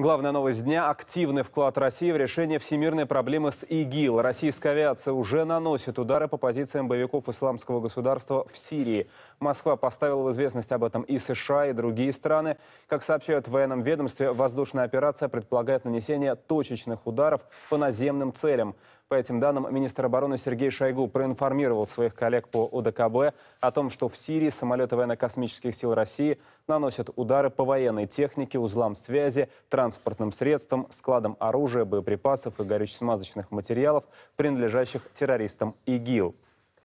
Главная новость дня – активный вклад России в решение всемирной проблемы с ИГИЛ. Российская авиация уже наносит удары по позициям боевиков исламского государства в Сирии. Москва поставила в известность об этом и США, и другие страны. Как сообщают в военном ведомстве, воздушная операция предполагает нанесение точечных ударов по наземным целям. По этим данным, министр обороны Сергей Шойгу проинформировал своих коллег по ОДКБ о том, что в Сирии самолеты военно-космических сил России наносят удары по военной технике, узлам связи, транспортным средствам, складам оружия, боеприпасов и горюче-смазочных материалов, принадлежащих террористам ИГИЛ.